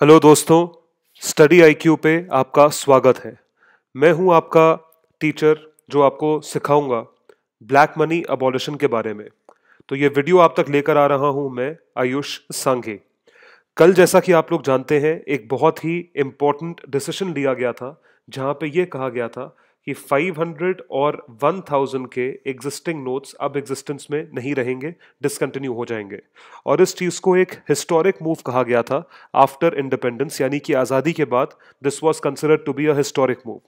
hello दोस्तों study IQ पे आपका स्वागत है मैं हूं आपका टीचर जो आपको सिखाऊंगा ब्लैक मनी अबॉलिशन के बारे में तो ये वीडियो आप तक लेकर आ रहा हूं मैं आयुष सांघे कल जैसा कि आप लोग जानते हैं एक बहुत ही इम्पोर्टेंट डिसीजन लिया गया था जहां पे ये कहा गया था कि 500 और 1000 के एग्जिस्टिंग नोट्स अब एग्जिस्टेंस में नहीं रहेंगे डिसकंटिन्यू हो जाएंगे और इस चीज़ को एक हिस्टोरिक मूव कहा गया था आफ्टर इंडिपेंडेंस यानी कि आज़ादी के बाद this was considered to be a historic move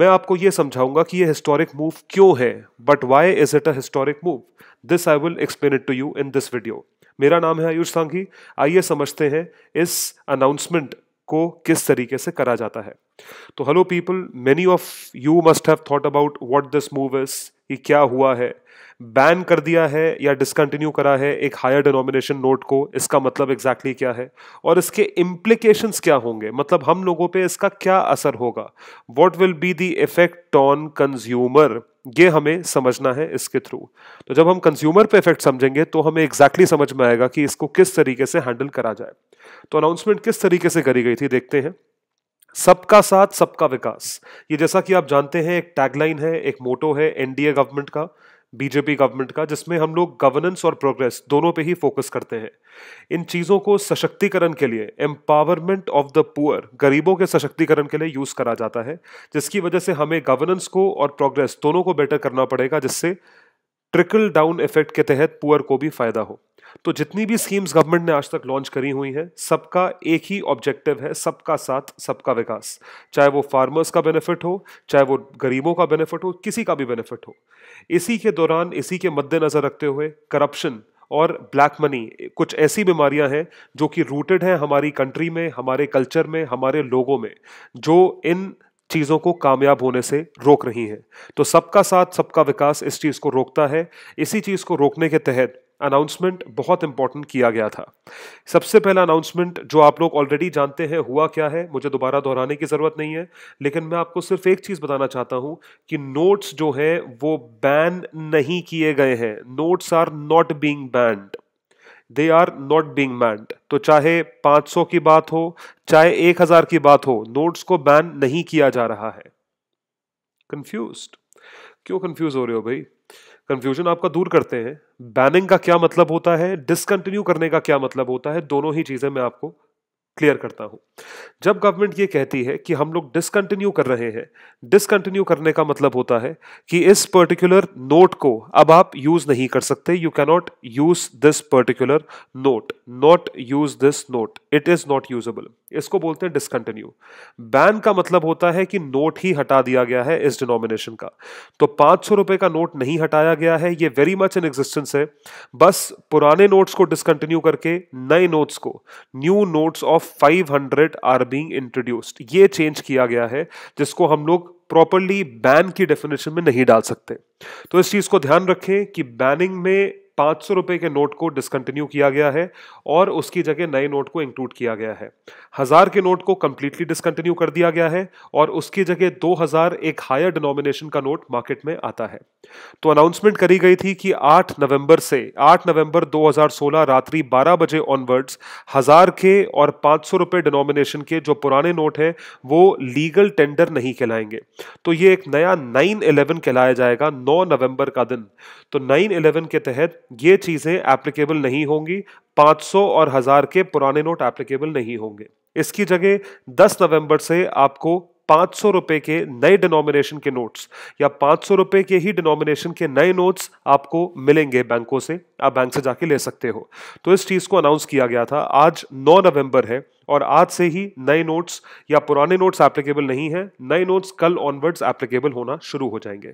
मैं आपको ये समझाऊंगा कि ये हिस्टोरिक मूव क्यों है but why is it a historic move this I will explain it to you in this video मेरा नाम है आयुष सांघी आइए समझते हैं इस अनाउंसमेंट को किस तरीके से करा जाता है तो hello people many of you must have thought about what this move is कि क्या हुआ है बैन कर दिया है या डिसकंटिन्यू करा है एक हायर डिनोमिनेशन नोट को इसका मतलब एग्जैक्टली exactly क्या है और इसके इम्प्लीकेशन क्या होंगे मतलब हम लोगों पे इसका क्या असर होगा what will be the effect on consumer ये हमें समझना है इसके थ्रू तो जब हम कंज्यूमर पे इफेक्ट समझेंगे तो हमें एग्जैक्टली exactly समझ में आएगा कि इसको किस तरीके से हैंडल करा जाए तो अनाउंसमेंट किस तरीके से करी गई थी देखते हैं सबका साथ सबका विकास ये जैसा कि आप जानते हैं एक टैगलाइन है एक मोटो है एनडीए गवर्नमेंट का बीजेपी गवर्नमेंट का जिसमें हम लोग गवर्नेंस और प्रोग्रेस दोनों पे ही फोकस करते हैं इन चीज़ों को सशक्तिकरण के लिए एम्पावरमेंट ऑफ द पुअर गरीबों के सशक्तिकरण के लिए यूज़ करा जाता है जिसकी वजह से हमें गवर्नेंस को और प्रोग्रेस दोनों को बेटर करना पड़ेगा जिससे ट्रिकल डाउन इफेक्ट के तहत पुअर को भी फायदा हो तो जितनी भी स्कीम्स गवर्नमेंट ने आज तक लॉन्च करी हुई हैं सबका एक ही ऑब्जेक्टिव है सबका साथ सबका विकास चाहे वो फार्मर्स का बेनिफिट हो चाहे वो गरीबों का बेनिफिट हो किसी का भी बेनिफिट हो इसी के दौरान इसी के मद्देनज़र रखते हुए करप्शन और ब्लैक मनी कुछ ऐसी बीमारियां हैं जो कि रूटेड हैं हमारी कंट्री में हमारे कल्चर में हमारे लोगों में जो इन चीज़ों को कामयाब होने से रोक रही हैं तो सबका साथ सबका विकास इस चीज़ को रोकता है इसी चीज़ को रोकने के तहत अनाउंसमेंट बहुत इंपॉर्टेंट किया गया था सबसे पहला अनाउंसमेंट जो आप लोग ऑलरेडी जानते हैं हुआ क्या है मुझे दोबारा दोहराने की ज़रूरत नहीं है लेकिन मैं आपको सिर्फ एक चीज़ बताना चाहता हूं कि नोट्स जो हैं वो बैन नहीं किए गए हैं notes are not being banned they are not being banned तो चाहे 500 की बात हो चाहे 1000 की बात हो नोट्स को बैन नहीं किया जा रहा है कंफ्यूज क्यों कंफ्यूज हो रहे हो भाई कंफ्यूजन आपका दूर करते हैं बैनिंग का क्या मतलब होता है डिसकंटिन्यू करने का क्या मतलब होता है दोनों ही चीजें मैं आपको क्लियर करता हूं जब गवर्नमेंट ये कहती है कि हम लोग डिसकंटिन्यू कर रहे हैं डिसकंटिन्यू करने का मतलब होता है कि इस पर्टिकुलर नोट को अब आप यूज नहीं कर सकते you cannot use this particular note not use this note it is not usable इसको बोलते हैं डिसकंटिन्यू बैन का मतलब होता है कि नोट ही हटा दिया गया है इस डिनोमिनेशन का तो पांच सौ रुपए का नोट नहीं हटाया गया है ये वेरी मच इन एग्जिस्टेंस है बस पुराने नोट्स को डिसकंटिन्यू करके नए नोट्स को new notes of five hundred are being introduced ये चेंज किया गया है जिसको हम लोग प्रॉपरली बैन की डेफिनेशन में नहीं डाल सकते तो इस चीज़ को ध्यान रखें कि बैनिंग में पाँच सौ रुपये के नोट को डिसकंटिन्यू किया गया है और उसकी जगह नए नोट को इंक्लूड किया गया है हज़ार के नोट को कम्प्लीटली डिसकंटिन्यू कर दिया गया है और उसकी जगह दो हज़ार एक हायर डिनोमिनेशन का नोट मार्केट में आता है तो अनाउंसमेंट करी गई थी कि 8 नवंबर से 8 नवंबर 2016 रात्रि 12 बजे ऑनवर्ड्स हज़ार के और पाँच सौ डिनोमिनेशन के जो पुराने नोट हैं वो लीगल टेंडर नहीं कहलाएंगे तो ये एक नया 9 इलेवन कहलाया जाएगा 9 नवंबर का दिन तो 9 इलेवन के तहत ये चीज़ें एप्लीकेबल नहीं होंगी 500 और हज़ार के पुराने नोट एप्लीकेबल नहीं होंगे इसकी जगह 10 नवंबर से आपको पाँच सौ रुपए के नए डिनोमिनेशन के नोट्स या पाँच सौ रुपए के ही डिनोमिनेशन के नए नोट्स आपको मिलेंगे बैंकों से आप बैंक से जाके ले सकते हो तो इस चीज़ को अनाउंस किया गया था आज 9 नवंबर है और आज से ही नए नोट्स या पुराने नोट्स एप्लीकेबल नहीं हैं नए नोट्स कल ऑनवर्ड्स एप्लीकेबल होना शुरू हो जाएंगे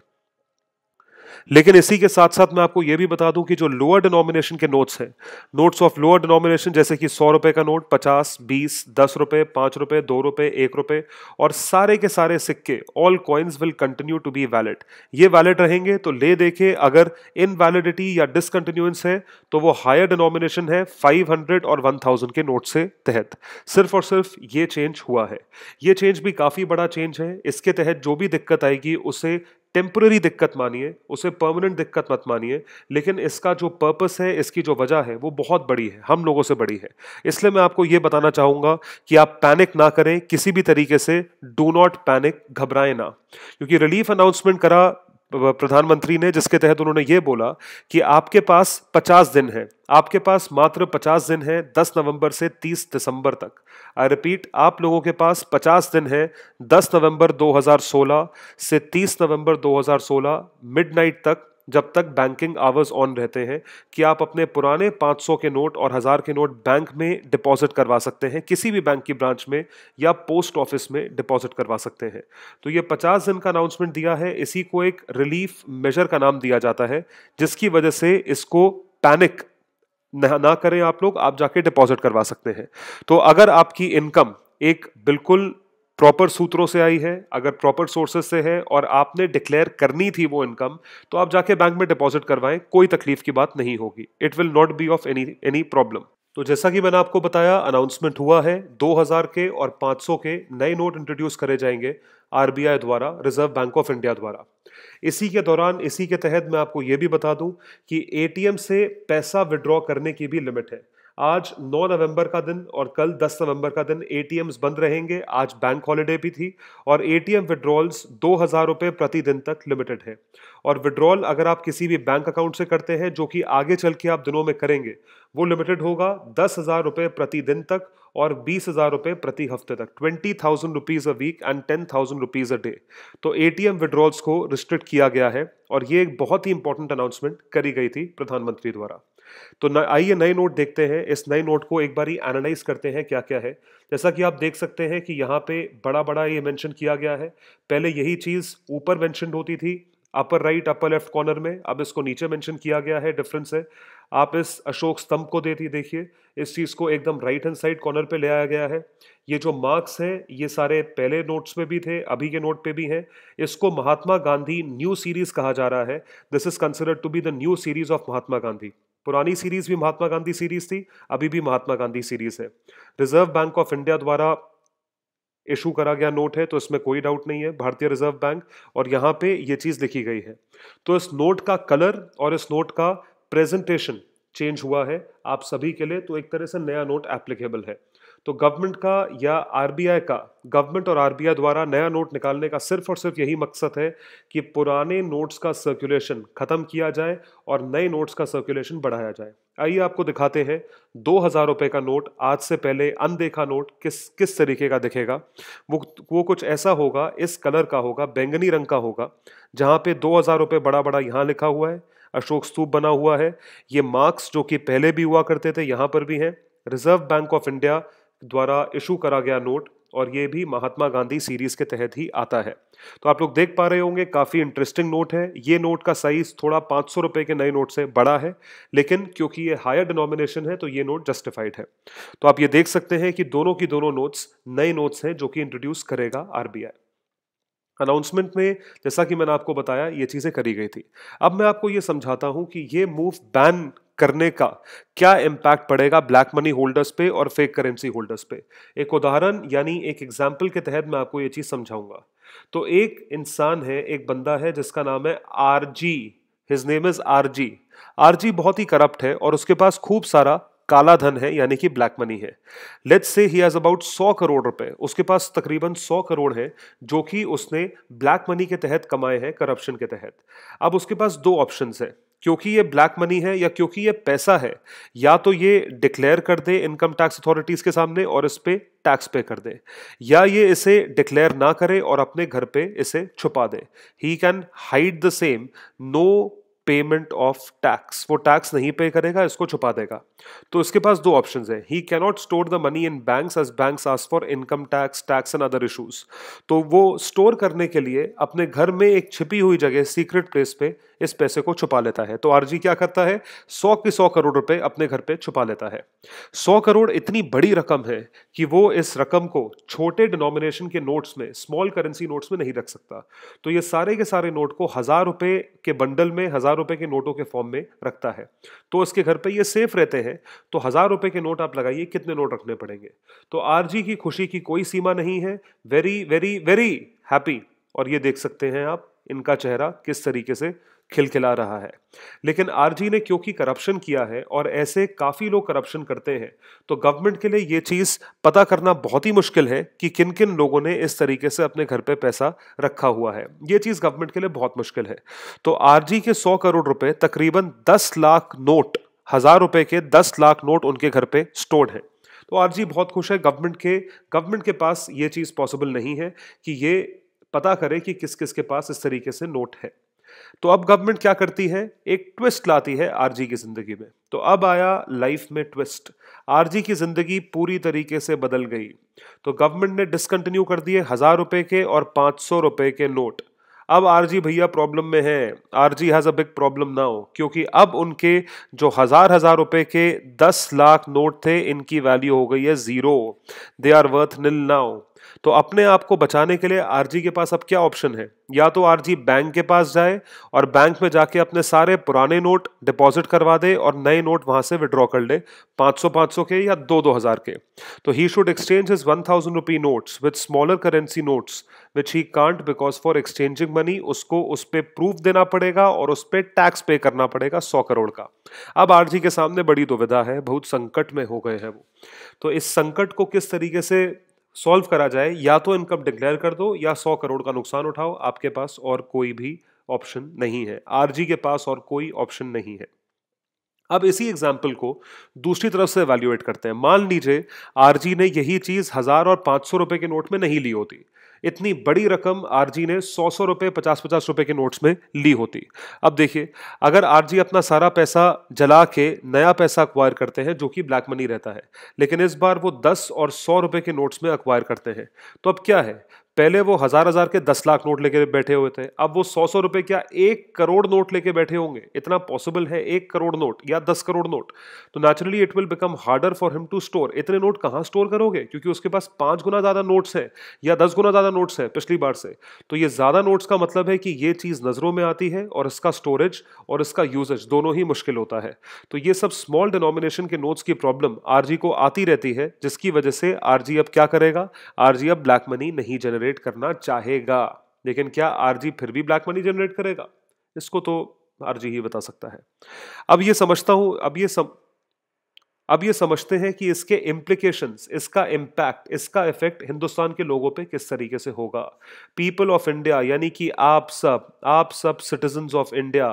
लेकिन इसी के साथ साथ मैं आपको यह भी बता दूं कि जो लोअर डिनोमिनेशन के नोट्स हैं नोट्स ऑफ लोअर डिनोमिनेशन जैसे कि सौ रुपए का नोट पचास बीस दस रुपए पांच रुपए दो रुपए एक रुपए और सारे के सारे सिक्के all coins will continue to be valid ये वैलिड रहेंगे तो ले देखे अगर इनवैलिडिटी या डिसकंटिन्यूंस है तो वो हायर डिनोमिनेशन है फाइव और वन के नोट से तहत सिर्फ और सिर्फ ये चेंज हुआ है ये चेंज भी काफ़ी बड़ा चेंज है इसके तहत जो भी दिक्कत आएगी उसे टेम्प्ररी दिक्कत मानिए उसे परमानेंट दिक्कत मत मानिए लेकिन इसका जो पर्पस है इसकी जो वजह है वो बहुत बड़ी है हम लोगों से बड़ी है इसलिए मैं आपको ये बताना चाहूँगा कि आप पैनिक ना करें किसी भी तरीके से डू नॉट पैनिक घबराएं ना क्योंकि रिलीफ अनाउंसमेंट करा प्रधानमंत्री ने जिसके तहत उन्होंने ये बोला कि आपके पास 50 दिन हैं आपके पास मात्र 50 दिन हैं 10 नवंबर से 30 दिसंबर तक आई रिपीट आप लोगों के पास 50 दिन हैं 10 नवंबर 2016 से 30 नवंबर 2016 मिडनाइट तक जब तक बैंकिंग आवर्स ऑन रहते हैं कि आप अपने पुराने 500 के नोट और हज़ार के नोट बैंक में डिपॉजिट करवा सकते हैं किसी भी बैंक की ब्रांच में या पोस्ट ऑफिस में डिपॉजिट करवा सकते हैं तो ये 50 दिन का अनाउंसमेंट दिया है इसी को एक रिलीफ मेजर का नाम दिया जाता है जिसकी वजह से इसको पैनिक ना करें आप लोग आप जाके डिपॉजिट करवा सकते हैं तो अगर आपकी इनकम एक बिल्कुल प्रॉपर सूत्रों से आई है अगर प्रॉपर सोर्सेज से है और आपने डिक्लेयर करनी थी वो इनकम तो आप जाके बैंक में डिपॉजिट करवाएं कोई तकलीफ की बात नहीं होगी it will not be of any any problem तो जैसा कि मैंने आपको बताया अनाउंसमेंट हुआ है 2000 के और 500 के नए नोट इंट्रोड्यूस करे जाएंगे आरबीआई द्वारा रिजर्व बैंक ऑफ इंडिया द्वारा इसी के दौरान इसी के तहत मैं आपको ये भी बता दूं कि एटीएम से पैसा विड्रॉ करने की भी लिमिट है आज 9 नवंबर का दिन और कल 10 नवंबर का दिन ए बंद रहेंगे आज बैंक हॉलीडे भी थी और ए टी एम विड्रॉल्स दो हज़ार रुपये प्रतिदिन तक लिमिटेड है और विड्रॉल अगर आप किसी भी बैंक अकाउंट से करते हैं जो कि आगे चल के आप दिनों में करेंगे वो लिमिटेड होगा दस हज़ार रुपये प्रतिदिन तक और बीस हज़ार रुपये प्रति हफ्ते तक twenty thousand rupees a week and ten thousand rupees a day तो ए टी एम विड्रॉल्स को रिस्ट्रिक्ट किया गया है और ये एक बहुत ही इंपॉर्टेंट अनाउंसमेंट करी गई थी प्रधानमंत्री द्वारा तो आइए नए नोट देखते हैं इस नए नोट को एक बार ही एनालाइज करते हैं क्या क्या है जैसा कि आप देख सकते हैं कि यहाँ पे बड़ा बड़ा ये मेंशन किया गया है पहले यही चीज़ ऊपर मेंशन होती थी upper right upper left corner में अब इसको नीचे मेंशन किया गया है डिफरेंस है आप इस अशोक स्तंभ को देती देखिए इस चीज़ को एकदम राइट हैंड साइड कॉर्नर पे ले आया गया है ये जो मार्क्स हैं ये सारे पहले नोट्स में भी थे अभी के नोट पे भी हैं इसको महात्मा गांधी न्यू सीरीज़ कहा जा रहा है this is considered to be the new series of Mahatma Gandhi पुरानी सीरीज भी महात्मा गांधी सीरीज थी अभी भी महात्मा गांधी सीरीज है रिजर्व बैंक ऑफ इंडिया द्वारा इशू करा गया नोट है तो इसमें कोई डाउट नहीं है भारतीय रिजर्व बैंक और यहाँ पे ये चीज़ लिखी गई है तो इस नोट का कलर और इस नोट का प्रेजेंटेशन चेंज हुआ है आप सभी के लिए तो एक तरह से नया नोट एप्लीकेबल है तो गवर्नमेंट का या आरबीआई का गवर्नमेंट और आरबीआई द्वारा नया नोट निकालने का सिर्फ और सिर्फ यही मकसद है कि पुराने नोट्स का सर्कुलेशन ख़त्म किया जाए और नए नोट्स का सर्कुलेशन बढ़ाया जाए आइए आपको दिखाते हैं दो हज़ार रुपये का नोट आज से पहले अनदेखा नोट किस किस तरीके का दिखेगा वो वो कुछ ऐसा होगा इस कलर का होगा बैंगनी रंग का होगा जहाँ पे दो हज़ार रुपये बड़ा बड़ा यहाँ लिखा हुआ है अशोक स्तूप बना हुआ है ये मार्क्स जो कि पहले भी हुआ करते थे यहाँ पर भी हैं रिजर्व बैंक ऑफ इंडिया द्वारा इशू करा गया नोट और ये भी महात्मा गांधी सीरीज़ के तहत ही आता है तो आप लोग देख पा रहे होंगे काफ़ी इंटरेस्टिंग नोट है ये नोट का साइज़ थोड़ा पांच सौ रुपए के नए नोट से बड़ा है लेकिन क्योंकि ये हायर डिनोमिनेशन है तो ये नोट जस्टिफाइड है तो आप ये देख सकते हैं कि दोनों की दोनों नोट्स नए नोट्स हैं जो कि इंट्रोड्यूस करेगा आरबीआई अनाउंसमेंट में जैसा कि मैंने आपको बताया ये चीज़ें करी गई थी अब मैं आपको ये समझाता हूं कि ये मूव बैन करने का क्या इम्पैक्ट पड़ेगा ब्लैक मनी होल्डर्स पे और फेक करेंसी होल्डर्स पे एक उदाहरण यानी एक एग्जाम्पल के तहत मैं आपको ये चीज़ समझाऊंगा तो एक इंसान है एक बंदा है जिसका नाम है R G his name is R G R G बहुत ही करप्ट है और उसके पास खूब सारा काला धन है यानी कि ब्लैक मनी है let's say he has about सौ करोड़ रुपए उसके पास तकरीबन सौ करोड़ है जो कि उसने ब्लैक मनी के तहत कमाए हैं करप्शन के तहत अब उसके पास दो ऑप्शन है क्योंकि ये ब्लैक मनी है या क्योंकि ये पैसा है या तो ये डिक्लेयर कर दे इनकम टैक्स अथॉरिटीज़ के सामने और इस पर टैक्स पे कर दे या ये इसे डिक्लेयर ना करे और अपने घर पे इसे छुपा दे he can hide the same no payment of tax वो टैक्स नहीं पे करेगा इसको छुपा देगा तो इसके पास दो ऑप्शंस हैं he cannot store the money in banks as banks ask for income tax tax and other issues तो वो स्टोर करने के लिए अपने घर में एक छिपी हुई जगह सीक्रेट प्लेस पे इस पैसे को छुपा लेता है तो आरजी क्या करता है सौ की सौ करोड़ रुपए अपने घर पे छुपा लेता है सौ करोड़ इतनी बड़ी रकम है कि वो इस रकम को छोटे डिनोमिनेशन के नोट्स में स्मॉल करेंसी नोट्स में नहीं रख सकता तो ये सारे के सारे नोट को हजार रुपए के बंडल में हजार रुपए के नोटों के फॉर्म में रखता है तो उसके घर पर यह सेफ रहते हैं तो हजार रुपए के नोट आप लगाइए कितने नोट रखने पड़ेंगे तो आरजी की खुशी की कोई सीमा नहीं है वेरी वेरी वेरी हैप्पी और ये देख सकते हैं आप इनका चेहरा किस तरीके से खिलखिला रहा है लेकिन आरजी ने क्योंकि करप्शन किया है और ऐसे काफ़ी लोग करप्शन करते हैं तो गवर्नमेंट के लिए ये चीज़ पता करना बहुत ही मुश्किल है कि किन किन लोगों ने इस तरीके से अपने घर पे पैसा रखा हुआ है ये चीज़ गवर्नमेंट के लिए बहुत मुश्किल है तो आरजी के सौ करोड़ रुपए तकरीबन दस लाख नोट हज़ार रुपए के दस लाख नोट उनके घर पे स्टोर्ड हैं तो आरजी बहुत खुश है गवर्नमेंट के गवर्नमेंट के पास ये चीज़ पॉसिबल नहीं है कि ये पता करे कि किस किस के पास इस तरीके से नोट है तो अब गवर्नमेंट क्या करती है एक ट्विस्ट लाती है आरजी की ज़िंदगी में तो अब आया लाइफ में ट्विस्ट आरजी की ज़िंदगी पूरी तरीके से बदल गई तो गवर्नमेंट ने डिसकंटिन्यू कर दिए हज़ार रुपए के और पांच सौ रुपए के नोट अब आरजी भैया प्रॉब्लम में है R G has a big problem now क्योंकि अब उनके जो हज़ार हज़ार रुपए के दस लाख नोट थे इनकी वैल्यू हो गई है zero they are worth nil now तो अपने आप को बचाने के लिए आरजी के पास अब क्या ऑप्शन है या तो आरजी बैंक के पास जाए और बैंक में जाके अपने सारे पुराने नोट डिपॉजिट करवा दे और नए नोट वहां से विड्रॉ कर ले 500 500 के या दो दो हजार के तो he should exchange his one thousand rupee note with smaller currency notes which he can't because for exchanging money उसको उस पर प्रूफ देना पड़ेगा और उस पर टैक्स पे करना पड़ेगा सौ करोड़ का अब आरजी के सामने बड़ी दुविधा है बहुत संकट में हो गए हैं वो तो इस संकट को किस तरीके से सॉल्व करा जाए या तो इनकम डिक्लेयर कर दो या सौ करोड़ का नुकसान उठाओ आपके पास और कोई भी ऑप्शन नहीं है आरजी के पास और कोई ऑप्शन नहीं है अब इसी एग्जाम्पल को दूसरी तरफ से वैल्यूएट करते हैं मान लीजिए आरजी ने यही चीज हजार और पांच सौ रुपए के नोट में नहीं ली होती इतनी बड़ी रकम आरजी ने सौ सौ रुपये पचास पचास रुपये के नोट्स में ली होती अब देखिए अगर आरजी अपना सारा पैसा जला के नया पैसा अक्वायर करते हैं जो कि ब्लैक मनी रहता है लेकिन इस बार वो दस और सौ रुपये के नोट्स में अक्वायर करते हैं तो अब क्या है पहले वो हजार हजार के दस लाख नोट लेके बैठे हुए थे अब वो सौ सौ रुपए क्या एक करोड़ नोट लेके बैठे होंगे इतना पॉसिबल है एक करोड़ नोट या दस करोड़ नोट तो naturally it will become harder for him to store इतने नोट कहाँ स्टोर करोगे क्योंकि उसके पास पांच गुना ज्यादा नोट्स हैं या दस गुना ज्यादा नोट्स हैं पिछली बार से तो ये ज्यादा नोट्स का मतलब है कि ये चीज नजरों में आती है और इसका स्टोरेज और इसका यूजेज दोनों ही मुश्किल होता है तो ये सब स्मॉल डिनोमिनेशन के नोट्स की प्रॉब्लम आरजी को आती रहती है जिसकी वजह से आरजी अब क्या करेगा आरजी अब ब्लैक मनी नहीं जनरेट जनरेट करना चाहेगा लेकिन क्या आरजी फिर भी ब्लैक मनी जनरेट करेगा इसको तो आरजी ही बता सकता है अब ये समझता हूँ अब ये सम अब ये समझते हैं कि इसके इम्प्लीकेशन इसका इम्पैक्ट इसका इफेक्ट हिंदुस्तान के लोगों पे किस तरीके से होगा पीपल ऑफ इंडिया यानी कि आप सब आप सब सिटीजन ऑफ इंडिया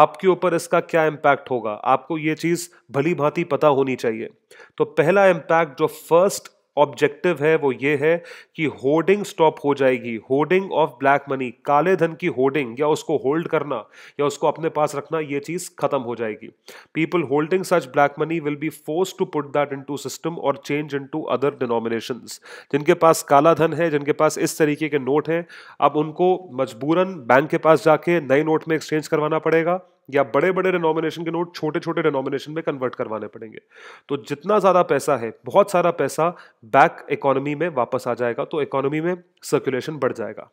आपके ऊपर इसका क्या इम्पैक्ट होगा आपको ये चीज़ भली भांति पता होनी चाहिए तो पहला इम्पैक्ट जो फर्स्ट ऑब्जेक्टिव है वो ये है कि होर्डिंग स्टॉप हो जाएगी होर्डिंग ऑफ ब्लैक मनी काले धन की होर्डिंग या उसको होल्ड करना या उसको अपने पास रखना ये चीज़ खत्म हो जाएगी people holding such black money will be force to put that to system और चेंज टू अदर डिनोमिनेशन जिनके पास काला धन है जिनके पास इस तरीके के नोट हैं अब उनको मजबूरन बैंक के पास जाके नए नोट में एक्सचेंज करवाना पड़ेगा या बड़े बड़े डिनोमिनेशन के नोट छोटे छोटे डिनोमिनेशन में कन्वर्ट करवाने पड़ेंगे तो जितना ज़्यादा पैसा है बहुत सारा पैसा बैक इकोनॉमी में वापस आ जाएगा तो इकोनॉमी में सर्कुलेशन बढ़ जाएगा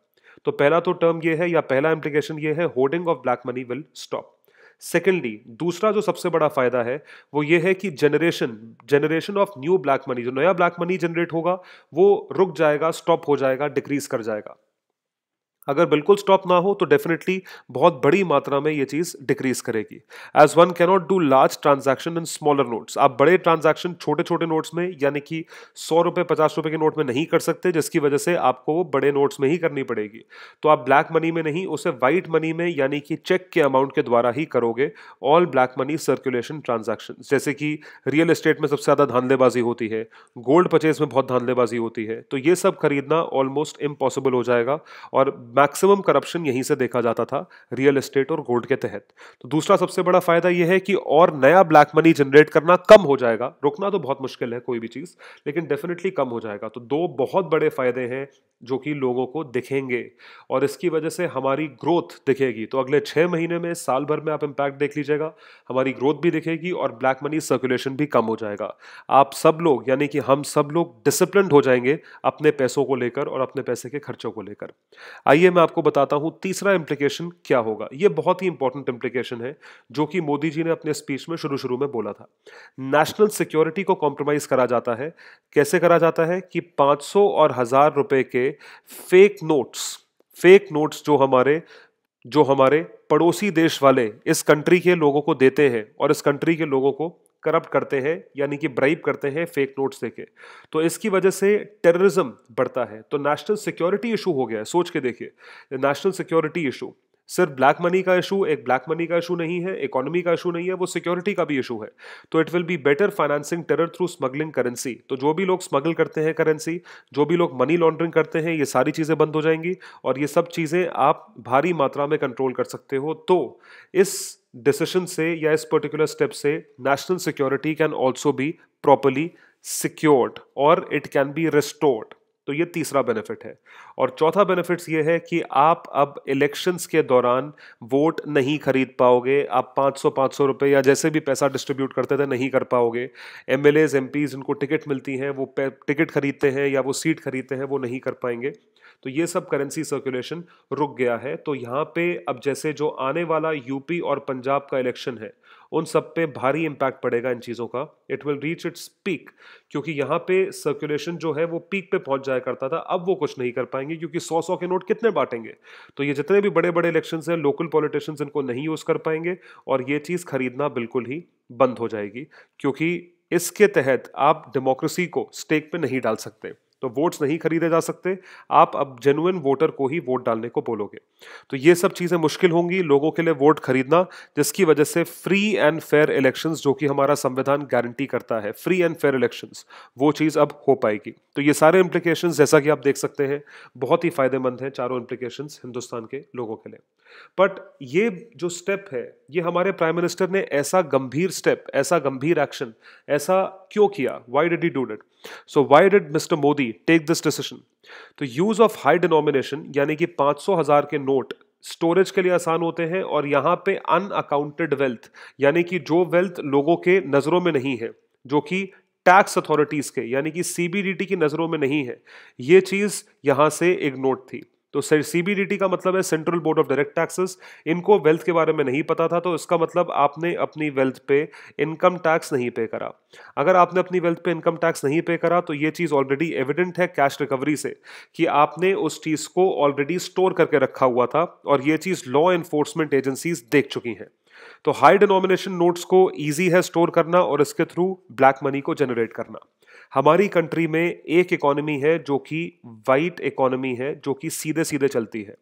तो पहला तो टर्म ये है या पहला इम्प्लीकेशन ये है hoarding of black money will stop secondly दूसरा जो सबसे बड़ा फायदा है वो ये है कि generation generation of new black money जो नया ब्लैक मनी जनरेट होगा वो रुक जाएगा स्टॉप हो जाएगा डिक्रीज कर जाएगा अगर बिल्कुल स्टॉप ना हो तो डेफिनेटली बहुत बड़ी मात्रा में ये चीज़ डिक्रीज करेगी as one cannot do large transaction in smaller notes आप बड़े ट्रांजैक्शन छोटे छोटे नोट्स में यानी कि सौ रुपये पचास रुपये के नोट में नहीं कर सकते जिसकी वजह से आपको वो बड़े नोट्स में ही करनी पड़ेगी तो आप ब्लैक मनी में नहीं उसे वाइट मनी में यानी कि चेक के अमाउंट के द्वारा ही करोगे all black money circulation transaction जैसे कि रियल इस्टेट में सबसे ज़्यादा धांधलेबाजी होती है गोल्ड परचेज में बहुत धांधलेबाजी होती है तो ये सब खरीदना ऑलमोस्ट इम्पॉसिबल हो जाएगा और मैक्सिमम करप्शन यहीं से देखा जाता था रियल एस्टेट और गोल्ड के तहत तो दूसरा सबसे बड़ा फायदा यह है कि और नया ब्लैक मनी जनरेट करना कम हो जाएगा रुकना तो बहुत मुश्किल है कोई भी चीज़ लेकिन डेफिनेटली कम हो जाएगा तो दो बहुत बड़े फायदे हैं जो कि लोगों को दिखेंगे और इसकी वजह से हमारी ग्रोथ दिखेगी तो अगले छह महीने में साल भर में आप इंपैक्ट देख लीजिएगा हमारी ग्रोथ भी दिखेगी और ब्लैक मनी सर्कुलेशन भी कम हो जाएगा आप सब लोग यानी कि हम सब लोग डिसिप्लिन हो जाएंगे अपने पैसों को लेकर और अपने पैसे के खर्चों को लेकर आइए आइए मैं आपको बताता हूं तीसरा इंप्लीकेशन क्या होगा यह बहुत ही इंपॉर्टेंट इंप्लीकेशन है जो कि मोदी जी ने अपने स्पीच में शुरू शुरू में बोला था नेशनल सिक्योरिटी को कॉम्प्रोमाइज करा जाता है कैसे करा जाता है कि 500 और हजार रुपए के फेक नोट्स फेक नोट्स जो हमारे जो हमारे पड़ोसी देश वाले इस कंट्री के लोगों को देते हैं और इस कंट्री के लोगों को करप्ट करते हैं यानी कि ब्राइब करते हैं फेक नोट्स देके तो इसकी वजह से टेररिज्म बढ़ता है तो नेशनल सिक्योरिटी इशू हो गया है सोच के देखिए नेशनल सिक्योरिटी इशू सिर्फ ब्लैक मनी का इशू एक ब्लैक मनी का इशू नहीं है इकोनॉमी का इशू नहीं है वो सिक्योरिटी का भी इशू है तो it will be better financing terror through smuggling currency तो जो भी लोग स्मगल करते हैं करेंसी जो भी लोग मनी लॉन्ड्रिंग करते हैं ये सारी चीज़ें बंद हो जाएंगी और ये सब चीज़ें आप भारी मात्रा में कंट्रोल कर सकते हो तो इस डिसीशन से या इस पर्टिकुलर स्टेप से national security can also be properly secured और इट कैन बी रिस्टोर्ड तो ये तीसरा बेनिफिट है और चौथा बेनिफिट ये है कि आप अब इलेक्शंस के दौरान वोट नहीं खरीद पाओगे आप 500 500 रुपए या जैसे भी पैसा डिस्ट्रीब्यूट करते थे नहीं कर पाओगे एम एल एज एम उनको टिकट मिलती हैं वो टिकट खरीदते हैं या वो सीट खरीदते हैं वो नहीं कर पाएंगे तो ये सब करेंसी सर्कुलेशन रुक गया है तो यहाँ पे अब जैसे जो आने वाला यूपी और पंजाब का इलेक्शन है उन सब पे भारी इम्पैक्ट पड़ेगा इन चीज़ों का it will reach its peak क्योंकि यहाँ पे सर्कुलेशन जो है वो पीक पे पहुँच जाया करता था अब वो कुछ नहीं कर पाएंगे क्योंकि सौ सौ के नोट कितने बांटेंगे तो ये जितने भी बड़े बड़े इलेक्शन हैं लोकल पॉलिटिशियंस इनको नहीं यूज़ कर पाएंगे और ये चीज़ खरीदना बिल्कुल ही बंद हो जाएगी क्योंकि इसके तहत आप डेमोक्रेसी को स्टेक पे नहीं डाल सकते तो वोट्स नहीं खरीदे जा सकते आप अब जेनुअन वोटर को ही वोट डालने को बोलोगे तो ये सब चीज़ें मुश्किल होंगी लोगों के लिए वोट खरीदना जिसकी वजह से फ्री एंड फेयर इलेक्शन जो कि हमारा संविधान गारंटी करता है फ्री एंड फेयर इलेक्शन वो चीज़ अब हो पाएगी तो ये सारे इम्प्लीकेशन जैसा कि आप देख सकते हैं बहुत ही फ़ायदेमंद हैं चारों इम्प्लीकेशन हिंदुस्तान के लोगों के लिए बट ये जो स्टेप है ये हमारे प्राइम मिनिस्टर ने ऐसा गंभीर स्टेप ऐसा गंभीर एक्शन ऐसा क्यों किया why did he do it so why did mister Modi take this decision तो यूज ऑफ हाई डिनोमिनेशन यानी कि पांच सौ हजार के नोट स्टोरेज के लिए आसान होते हैं और यहां पे अनअकाउंटेड वेल्थ यानी कि जो वेल्थ लोगों के नज़रों में नहीं है जो कि टैक्स अथॉरिटीज़ के यानी कि सीबीडीटी की नज़रों में नहीं है ये चीज़ यहां से एक नोट थी तो सर सीबीडीटी का मतलब है central board of direct taxes इनको वेल्थ के बारे में नहीं पता था तो इसका मतलब आपने अपनी वेल्थ पे इनकम टैक्स नहीं पे करा अगर आपने अपनी वेल्थ पे इनकम टैक्स नहीं पे करा तो ये चीज़ ऑलरेडी एविडेंट है कैश रिकवरी से कि आपने उस चीज़ को ऑलरेडी स्टोर करके रखा हुआ था और ये चीज़ लॉ एन्फोर्समेंट एजेंसीज देख चुकी हैं तो हाई डिनोमिनेशन नोट्स को ईजी है स्टोर करना और इसके थ्रू ब्लैक मनी को जनरेट करना हमारी कंट्री में एक इकोनॉमी है जो कि वाइट इकोनॉमी है जो कि सीधे सीधे चलती है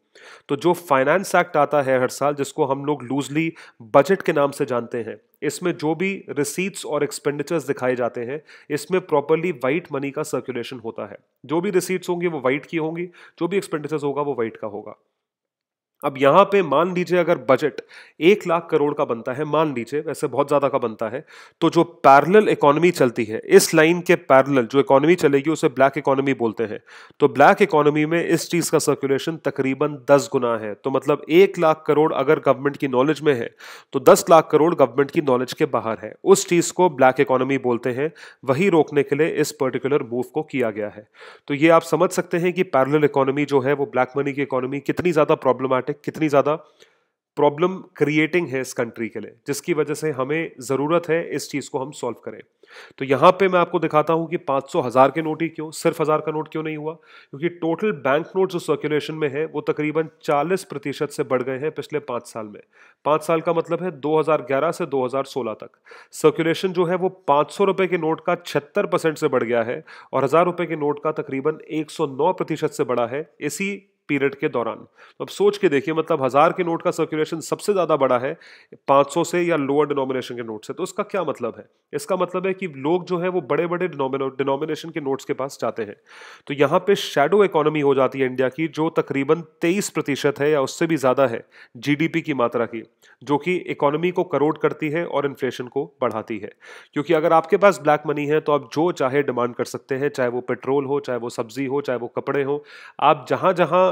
तो जो फाइनेंस एक्ट आता है हर साल जिसको हम लोग लूजली बजट के नाम से जानते हैं इसमें जो भी रिसीट्स और एक्सपेंडिचर्स दिखाए जाते हैं इसमें प्रॉपरली वाइट मनी का सर्कुलेशन होता है जो भी रिसीट्स होंगी वो वाइट की होंगी जो भी एक्सपेंडिचर्स होगा वो वाइट का होगा अब यहाँ पे मान लीजिए अगर बजट एक लाख करोड़ का बनता है मान लीजिए वैसे बहुत ज़्यादा का बनता है तो जो पैरेलल इकोनॉमी चलती है इस लाइन के पैरेलल जो इकोनॉमी चलेगी उसे ब्लैक इकोनॉमी बोलते हैं तो ब्लैक इकोनॉमी में इस चीज़ का सर्कुलेशन तकरीबन दस गुना है तो मतलब एक लाख करोड़ अगर गवर्नमेंट की नॉलेज में है तो दस लाख करोड़ गवर्नमेंट की नॉलेज के बाहर है उस चीज़ को ब्लैक इकोनॉमी बोलते हैं वही रोकने के लिए इस पर्टिकुलर मूव को किया गया है तो ये आप समझ सकते हैं कि पैरल इकोनॉमी जो है वो ब्लैक मनी की इकोनॉमी कितनी ज़्यादा प्रॉब्लमैटिक है कितनी ज़्यादा प्रॉब्लम क्रिएटिंग है इस कंट्री के लिए जिसकी वजह से हमें ज़रूरत है इस चीज़ को हम सॉल्व करें तो यहाँ पे मैं आपको दिखाता हूँ कि पाँच सौ हज़ार के नोट ही क्यों सिर्फ हज़ार का नोट क्यों नहीं हुआ क्योंकि टोटल बैंक नोट जो सर्कुलेशन में है वो तकरीबन 40 प्रतिशत से बढ़ गए हैं पिछले पाँच साल में पाँच साल का मतलब है 2011 से 2016 तक सर्कुलेशन जो है वो पाँच सौ के नोट का छिहत्तर से बढ़ गया है और हज़ार रुपये के नोट का तकरीबन एक प्रतिशत से बढ़ा है इसी पीरियड के दौरान तो अब सोच के देखिए मतलब हज़ार के नोट का सर्कुलेशन सबसे ज़्यादा बड़ा है 500 से या लोअर डिनोमिनेशन के नोट से तो इसका क्या मतलब है इसका मतलब है कि लोग जो है वो बड़े बड़े डिनोमिनेशन के नोट्स के पास जाते हैं तो यहाँ पे शेडो इकोनॉमी हो जाती है इंडिया की जो तकरीबन तेईस प्रतिशत है या उससे भी ज़्यादा है जी की मात्रा की जो कि इकोनॉमी को करोड़ करती है और इन्फ्लेशन को बढ़ाती है क्योंकि अगर आपके पास ब्लैक मनी है तो आप जो चाहे डिमांड कर सकते हैं चाहे वो पेट्रोल हो चाहे वो सब्जी हो चाहे वो कपड़े हो आप जहाँ जहाँ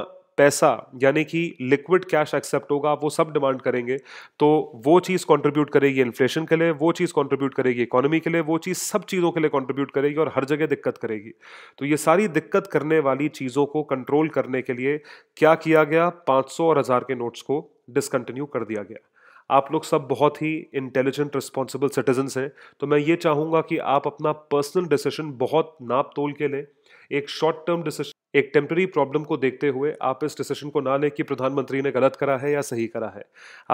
पैसा यानी कि लिक्विड कैश एक्सेप्ट होगा वो सब डिमांड करेंगे तो वो चीज़ कंट्रीब्यूट करेगी इन्फ्लेशन के लिए वो चीज़ कंट्रीब्यूट करेगी इकोनॉमी के लिए वो चीज़ सब चीज़ों के लिए कंट्रीब्यूट करेगी और हर जगह दिक्कत करेगी तो ये सारी दिक्कत करने वाली चीज़ों को कंट्रोल करने के लिए क्या किया गया पाँच और हज़ार के नोट्स को डिसकंटिन्यू कर दिया गया आप लोग सब बहुत ही इंटेलिजेंट रिस्पॉन्सिबल सिटीजन्स हैं तो मैं ये चाहूँगा कि आप अपना पर्सनल डिसीजन बहुत नाप तोल के लें एक शॉर्ट टर्म डिसीजन एक टेम्प्रेरी प्रॉब्लम को देखते हुए आप इस डिसीजन को ना लें कि प्रधानमंत्री ने गलत करा है या सही करा है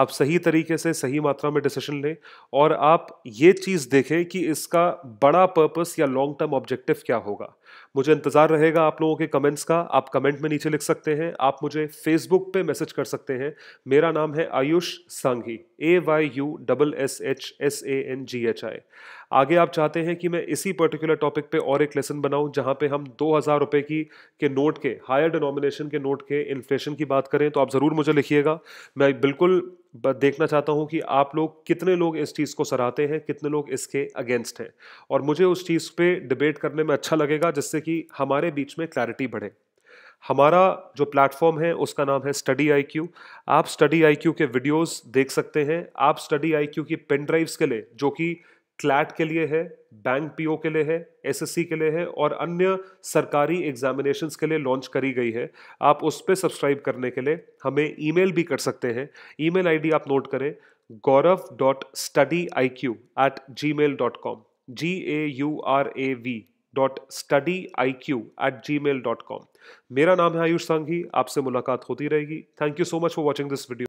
आप सही तरीके से सही मात्रा में डिसीजन लें और आप ये चीज़ देखें कि इसका बड़ा पर्पस या लॉन्ग टर्म ऑब्जेक्टिव क्या होगा मुझे इंतज़ार रहेगा आप लोगों के कमेंट्स का आप कमेंट में नीचे लिख सकते हैं आप मुझे फेसबुक पे मैसेज कर सकते हैं मेरा नाम है Ayush Sanghi A Y U double S H S A N G H I आगे आप चाहते हैं कि मैं इसी पर्टिकुलर टॉपिक पे और एक लेसन बनाऊं जहां पे हम दो हज़ार रुपये की के नोट के हायर डिनोमिनेशन के नोट के इन्फ्लेशन की बात करें तो आप ज़रूर मुझे लिखिएगा मैं बिल्कुल देखना चाहता हूं कि आप लोग कितने लोग इस चीज़ को सराहते हैं कितने लोग इसके अगेंस्ट हैं और मुझे उस चीज़ पे डिबेट करने में अच्छा लगेगा जिससे कि हमारे बीच में क्लैरिटी बढ़े हमारा जो प्लेटफॉर्म है उसका नाम है स्टडी आई क्यू आप स्टडी आई क्यू के वीडियोस देख सकते हैं आप स्टडी आई क्यू की पेन ड्राइव्स के लिए जो कि क्लैट के लिए है बैंक पीओ के लिए है एसएससी के लिए है और अन्य सरकारी एग्जामिनेशंस के लिए लॉन्च करी गई है आप उस पर सब्सक्राइब करने के लिए हमें ईमेल भी कर सकते हैं ईमेल आईडी आप नोट करें Gaurav dot Study I Q at Gmail dot com G A U R A V dot Study I Q at Gmail dot com मेरा नाम है आयुष सांघी आपसे मुलाकात होती रहेगी thank you so much for watching this video